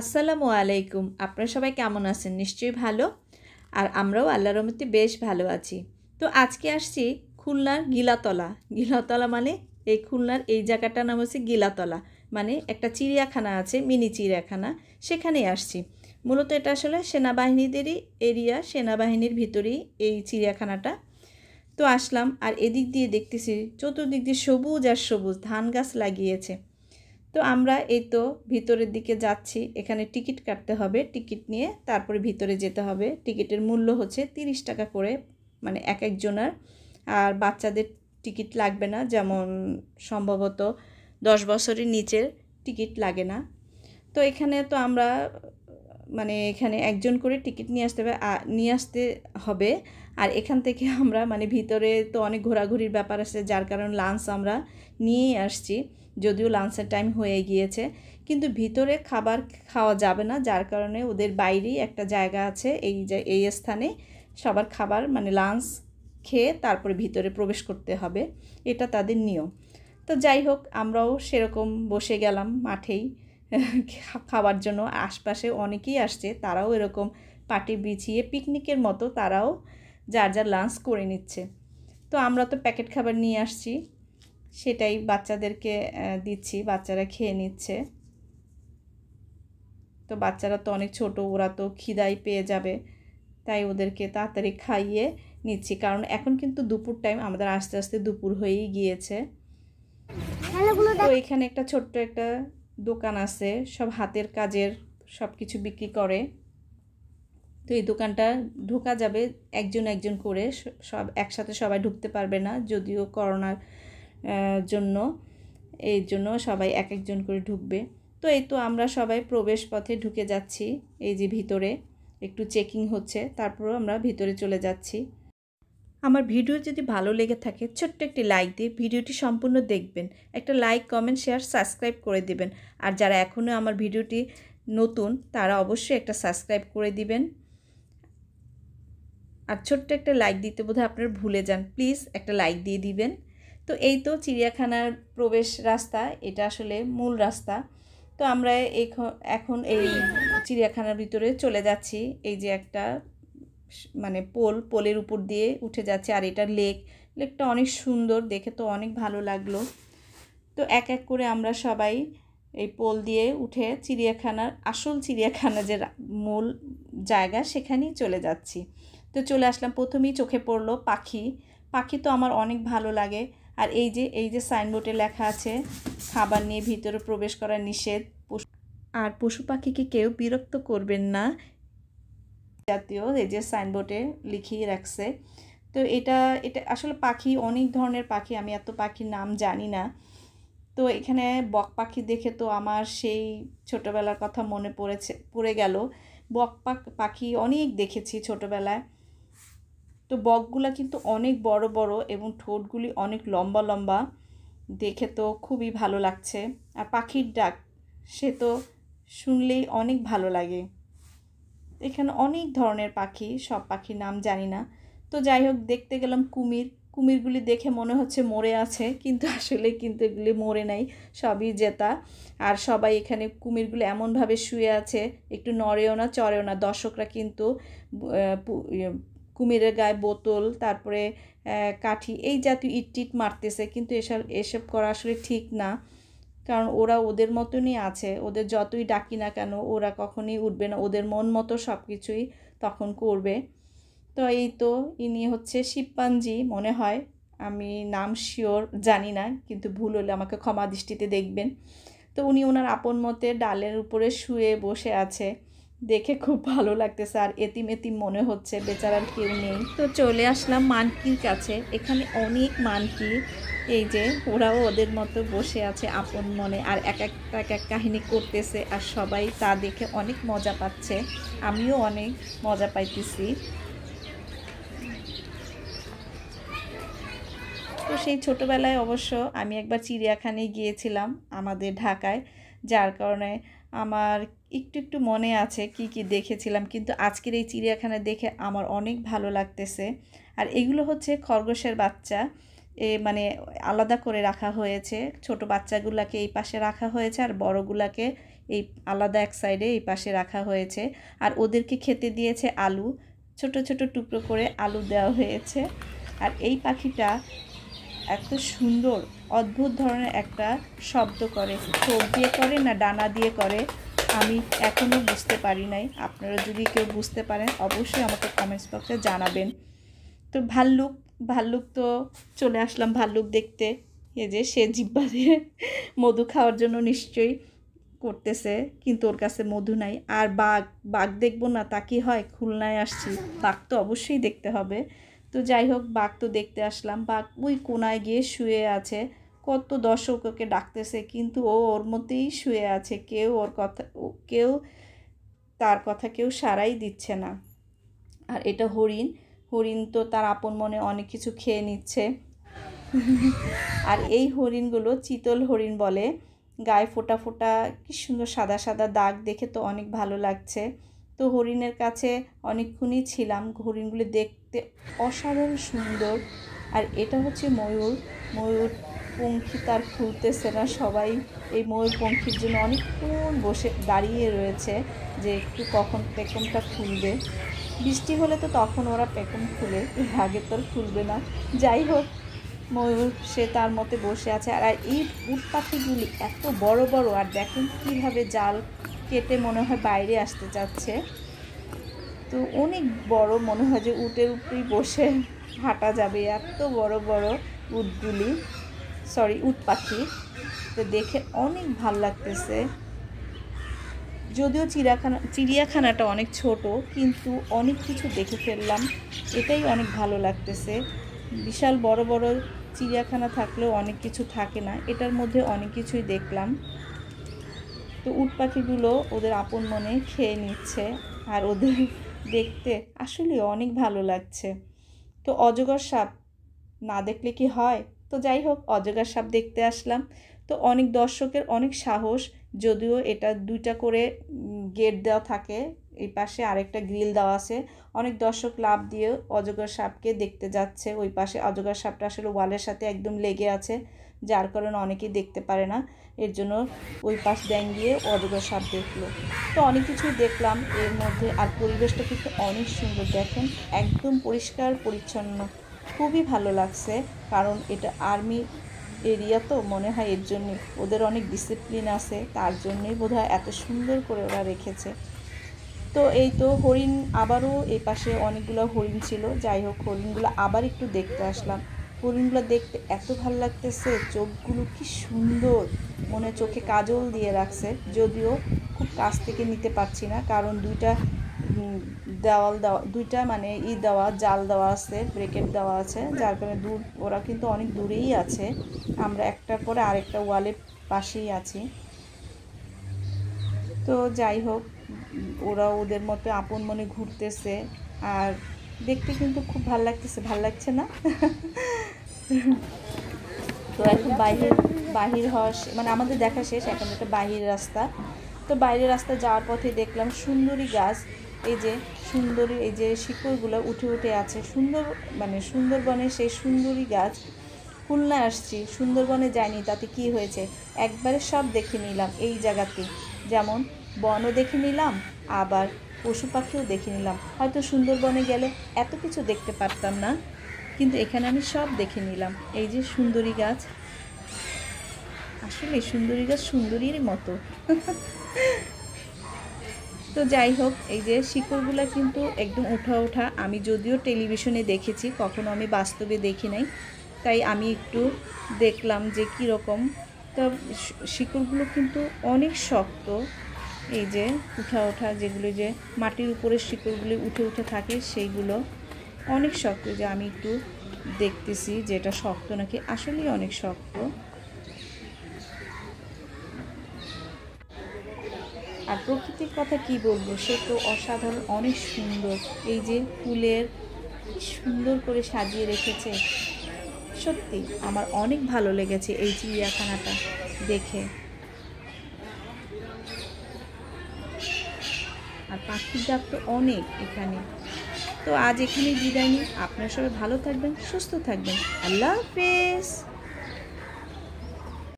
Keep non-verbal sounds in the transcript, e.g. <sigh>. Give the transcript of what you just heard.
আসসালামু আলাইকুম আপনারা সবাই কেমন আছেন নিশ্চয়ই ভালো আর আমরাও আল্লাহর রহমতে বেশ ভালো আছি তো আজকে আসছি খুলনার গিলাতলা গিলাতলা মানে এই খুলনার এই জায়গাটার নাম হচ্ছে গিলাতলা মানে একটা চিড়িয়াখানা আছে মিনি চিড়িয়াখানা সেখানেই আসছি মূলত এটা আসলে সেনাবাহিনীদেরই এরিয়া সেনাবাহিনীর ভিতরেই এই চিড়িয়াখানাটা তো আসলাম আর এদিক দিয়ে দেখতেছি চতুর্দিক দিয়ে সবুজ আর সবুজ ধান গাছ লাগিয়েছে তো আমরা এই তো ভিতরের দিকে যাচ্ছি এখানে টিকিট কাটতে হবে টিকিট নিয়ে তারপরে ভিতরে যেতে হবে টিকিটের মূল্য হচ্ছে তিরিশ টাকা করে মানে এক একজনের আর বাচ্চাদের টিকিট লাগবে না যেমন সম্ভবত দশ বছরের নিচের টিকিট লাগে না তো এখানে তো আমরা মানে এখানে একজন করে টিকিট নিয়ে আসতে হবে নিয়ে আসতে হবে আর এখান থেকে আমরা মানে ভিতরে তো অনেক ঘোরাঘুরির ব্যাপার আছে যার কারণ লাঞ্চ আমরা নিয়েই আসছি যদিও লাঞ্চের টাইম হয়ে গিয়েছে কিন্তু ভিতরে খাবার খাওয়া যাবে না যার কারণে ওদের বাইরেই একটা জায়গা আছে এই এই স্থানে সবার খাবার মানে লাঞ্চ খেয়ে তারপরে ভিতরে প্রবেশ করতে হবে এটা তাদের নিয়ম তো যাই হোক আমরাও সেরকম বসে গেলাম মাঠেই খাওয়ার জন্য আশপাশে অনেকেই আসছে তারাও এরকম পাটি বিছিয়ে পিকনিকের মতো তারাও যার যার লাঞ্চ করে নিচ্ছে তো আমরা তো প্যাকেট খাবার নিয়ে আসছি সেটাই বাচ্চাদেরকে দিচ্ছি বাচ্চারা খেয়ে নিচ্ছে তো বাচ্চারা তো অনেক ছোট ওরা তো খিদাই পেয়ে যাবে তাই ওদেরকে তাড়াতাড়ি খাইয়ে নিচ্ছি কারণ এখন কিন্তু দুপুর টাইম আমাদের আস্তে আস্তে দুপুর হয়েই গিয়েছে তো এখানে একটা ছোট্ট একটা দোকান আছে সব হাতের কাজের সব কিছু বিক্রি করে তো এই দোকানটা ঢোকা যাবে একজন একজন করে সব একসাথে সবাই ঢুকতে পারবে না যদিও করোনার জন্য এর জন্য সবাই এক একজন করে ঢুকবে তো এই তো আমরা সবাই প্রবেশ পথে ঢুকে যাচ্ছি এই যে ভিতরে একটু চেকিং হচ্ছে তারপরও আমরা ভিতরে চলে যাচ্ছি আমার ভিডিও যদি ভালো লেগে থাকে ছোট্ট একটি লাইক দিয়ে ভিডিওটি সম্পূর্ণ দেখবেন একটা লাইক কমেন্ট শেয়ার সাবস্ক্রাইব করে দিবেন আর যারা এখনও আমার ভিডিওটি নতুন তারা অবশ্যই একটা সাবস্ক্রাইব করে দিবেন আর ছোট্ট একটা লাইক দিতে বোধহয় আপনার ভুলে যান প্লিজ একটা লাইক দিয়ে দিবেন তো এই তো চিড়িয়াখানার প্রবেশ রাস্তা এটা আসলে মূল রাস্তা তো আমরা এখন এই চিড়িয়াখানার ভিতরে চলে যাচ্ছি এই যে একটা মানে পোল পোলের উপর দিয়ে উঠে যাচ্ছে আর এটা লেক লেকটা অনেক সুন্দর দেখে তো অনেক ভালো লাগলো তো এক এক করে আমরা সবাই এই পোল দিয়ে উঠে চিড়িয়াখানার আসল চিড়িয়াখানা যে মূল জায়গা সেখানেই চলে যাচ্ছি তো চলে আসলাম প্রথমেই চোখে পড়লো পাখি পাখি তো আমার অনেক ভালো লাগে আর এই যে এই যে সাইনবোর্ডে লেখা আছে খাবার নিয়ে ভিতরে প্রবেশ করা নিষেধ আর পশু পাখিকে কেউ বিরক্ত করবেন না জাতীয় এই যে সাইনবোর্ডে লিখিয়ে রাখছে তো এটা এটা আসলে পাখি অনেক ধরনের পাখি আমি এত পাখির নাম জানি না তো এখানে বক পাখি দেখে তো আমার সেই ছোটোবেলার কথা মনে পড়েছে পড়ে গেল বক পাখি অনেক দেখেছি ছোটোবেলায় তো বকগুলা কিন্তু অনেক বড় বড় এবং ঠোঁটগুলি অনেক লম্বা লম্বা দেখে তো খুবই ভালো লাগছে আর পাখির ডাক সে তো শুনলেই অনেক ভালো লাগে এখানে অনেক ধরনের পাখি সব পাখির নাম জানি না তো যাই হোক দেখতে গেলাম কুমির কুমিরগুলি দেখে মনে হচ্ছে মরে আছে কিন্তু <laughs> আসলে কিন্তু এগুলি মরে নাই সবই জেতা আর সবাই এখানে কুমিরগুলো এমনভাবে শুয়ে আছে একটু নড়েও না চড়েও না দর্শকরা কিন্তু ইয়ে, কুমিরের গায়ে বোতল তারপরে কাঠি এই জাতীয় ইট টিট মারতেছে কিন্তু এসব এসব করা আসলে ঠিক না কারণ ওরা ওদের মতনই আছে ওদের যতই ডাকি না কেন ওরা কখনই উঠবে না ওদের মন মতো সব কিছুই তখন করবে তো এই তো ইনি হচ্ছে শিবপাঞ্জি মনে হয় আমি নাম শিওর জানি না কিন্তু ভুল হলে আমাকে ক্ষমা দৃষ্টিতে দেখবেন তো উনি ওনার আপন মতে ডালের উপরে শুয়ে বসে আছে দেখে খুব ভালো লাগতেছে আর এতিম এতিম মনে হচ্ছে বেচারার কেউ নেই তো চলে আসলাম মানকির কাছে এখানে অনেক মানকি এই যে ওরাও ওদের মতো বসে আছে আপন মনে আর এক একটা এক এক কাহিনী করতেছে আর সবাই তা দেখে অনেক মজা পাচ্ছে আমিও অনেক মজা পাইতেছি তো সেই ছোটোবেলায় অবশ্য আমি একবার চিড়িয়াখানায় গিয়েছিলাম আমাদের ঢাকায় যার কারণে আমার একটু একটু মনে আছে কি কি দেখেছিলাম কিন্তু আজকের এই চিড়িয়াখানা দেখে আমার অনেক ভালো লাগতেছে আর এগুলো হচ্ছে খরগোশের বাচ্চা এ মানে আলাদা করে রাখা হয়েছে ছোট বাচ্চাগুলোকে এই পাশে রাখা হয়েছে আর বড়গুলাকে এই আলাদা এক সাইডে এই পাশে রাখা হয়েছে আর ওদেরকে খেতে দিয়েছে আলু ছোট ছোট টুকরো করে আলু দেওয়া হয়েছে আর এই পাখিটা এত সুন্দর অদ্ভুত ধরনের একটা শব্দ করে চোখ দিয়ে করে না ডানা দিয়ে করে আমি এখনও বুঝতে পারি নাই আপনারা যদি কেউ বুঝতে পারেন অবশ্যই আমাকে কমেন্টস বক্সে জানাবেন তো ভাল্লুক ভাল্লুক তো চলে আসলাম ভাল্লুক দেখতে এ যে সে জিব্বা দিয়ে মধু খাওয়ার জন্য নিশ্চয়ই করতেছে কিন্তু ওর কাছে মধু নাই আর বাঘ বাঘ দেখবো না তা কি হয় খুলনায় আসছি বাঘ তো অবশ্যই দেখতে হবে তো যাই হোক বাঘ তো দেখতে আসলাম বাঘ ওই কোনায় গিয়ে শুয়ে আছে কত দর্শক ওকে ডাকতেছে কিন্তু ও ওর মধ্যেই শুয়ে আছে কেউ ওর কথা কেউ তার কথা কেউ সারাই দিচ্ছে না আর এটা হরিণ হরিণ তো তার আপন মনে অনেক কিছু খেয়ে নিচ্ছে আর এই হরিণগুলো চিতল হরিণ বলে গায়ে ফোটা ফোটা কি সুন্দর সাদা সাদা দাগ দেখে তো অনেক ভালো লাগছে তো হরিণের কাছে অনেকক্ষণই ছিলাম হরিণগুলো দেখ দেখতে অসাধারণ সুন্দর আর এটা হচ্ছে ময়ূর ময়ূর পঙ্খী তার খুলতেছে না সবাই এই ময়ূর পঙ্খির জন্য অনেকক্ষণ বসে দাঁড়িয়ে রয়েছে যে একটু কখন পেকমটা খুলবে বৃষ্টি হলে তো তখন ওরা পেকম খুলে এর আগে তো খুলবে না যাই হোক ময়ূর সে তার মতে বসে আছে আর এই উট পাখিগুলি এত বড় বড় আর দেখেন কীভাবে জাল কেটে মনে হয় বাইরে আসতে চাচ্ছে তো অনেক বড় মনে হয় যে উটের উপরেই বসে হাঁটা যাবে এত বড় বড় উটগুলি সরি উট পাখি তো দেখে অনেক ভাল লাগতেছে যদিও চিড়িয়াখানা চিড়িয়াখানাটা অনেক ছোট কিন্তু অনেক কিছু দেখে ফেললাম এটাই অনেক ভালো লাগতেছে বিশাল বড় বড় চিড়িয়াখানা থাকলেও অনেক কিছু থাকে না এটার মধ্যে অনেক কিছুই দেখলাম তো উট পাখিগুলো ওদের আপন মনে খেয়ে নিচ্ছে আর ওদের দেখতে আসলে অনেক ভালো লাগছে তো অজগর সাপ না দেখলে কি হয় তো যাই হোক অজগর সাপ দেখতে আসলাম তো অনেক দর্শকের অনেক সাহস যদিও এটা দুইটা করে গেট দেওয়া থাকে এই পাশে আরেকটা গ্রিল দেওয়া আছে অনেক দর্শক লাভ দিয়ে অজগর সাপকে দেখতে যাচ্ছে ওই পাশে অজগর সাপটা আসলে ওয়ালের সাথে একদম লেগে আছে যার কারণে অনেকেই দেখতে পারে না এর জন্য ওই পাশ ব্যাং দিয়ে অজগর সাপ দেখলো তো অনেক কিছুই দেখলাম এর মধ্যে আর পরিবেশটা কিন্তু অনেক সুন্দর দেখেন একদম পরিষ্কার পরিচ্ছন্ন খুবই ভালো লাগছে কারণ এটা আর্মি এরিয়া তো মনে হয় এর জন্যে ওদের অনেক ডিসিপ্লিন আছে তার জন্যই বোধ এত সুন্দর করে ওরা রেখেছে তো এই তো হরিণ আবারও এই পাশে অনেকগুলো হরিণ ছিল যাই হোক হরিণগুলো আবার একটু দেখতে আসলাম হরিণগুলো দেখতে এত ভালো লাগতেছে চোখগুলো কি সুন্দর মনে চোখে কাজল দিয়ে রাখছে যদিও খুব কাছ থেকে নিতে পারছি না কারণ দুইটা দেওয়াল দেওয়া দুইটা মানে ই দেওয়া জাল দেওয়া আছে ব্রেকেট দেওয়া আছে যার কারণে দূর ওরা কিন্তু অনেক দূরেই আছে আমরা একটার পরে আরেকটা ওয়ালের পাশেই আছি তো যাই হোক ওরা ওদের মতো আপন মনে ঘুরতেছে আর দেখতে কিন্তু খুব ভাল লাগতেছে ভাল লাগছে না তো এখন বাহির বাহির হওয়া মানে আমাদের দেখা শেষ এখন একটা বাহির রাস্তা তো বাইরের রাস্তা যাওয়ার পথে দেখলাম সুন্দরী গাছ এই যে সুন্দরী এই যে শিকড়গুলো উঠে উঠে আছে সুন্দর মানে সুন্দরবনের সেই সুন্দরী গাছ খুলনা আসছি সুন্দরবনে যাইনি তাতে কি হয়েছে একবারে সব দেখে নিলাম এই জায়গাতে যেমন বনও দেখে নিলাম আবার পশু পাখিও দেখে নিলাম হয়তো সুন্দরবনে গেলে এত কিছু দেখতে পারতাম না কিন্তু এখানে আমি সব দেখে নিলাম এই যে সুন্দরী গাছ আসলে সুন্দরী গাছ সুন্দরীর মতো তো যাই হোক এই যে শিকড়গুলো কিন্তু একদম উঠা ওঠা আমি যদিও টেলিভিশনে দেখেছি কখনো আমি বাস্তবে দেখি নাই তাই আমি একটু দেখলাম যে কীরকম তা শিকড়গুলো কিন্তু অনেক শক্ত এই যে উঠা ওঠা যেগুলো যে মাটির উপরে শিকড়গুলি উঠে উঠে থাকে সেইগুলো অনেক শক্ত যে আমি একটু দেখতেছি যে এটা শক্ত নাকি আসলেই অনেক শক্ত আর প্রকৃতির কথা কি বলবো সে তো অসাধারণ অনেক সুন্দর এই যে ফুলের সুন্দর করে সাজিয়ে রেখেছে সত্যি আমার অনেক ভালো লেগেছে এই চিড়িয়াখানাটা দেখে আর পাখির ডাক তো অনেক এখানে তো আজ এখানে বিদায় নিই আপনার সবাই ভালো থাকবেন সুস্থ থাকবেন আল্লাহ হাফেজ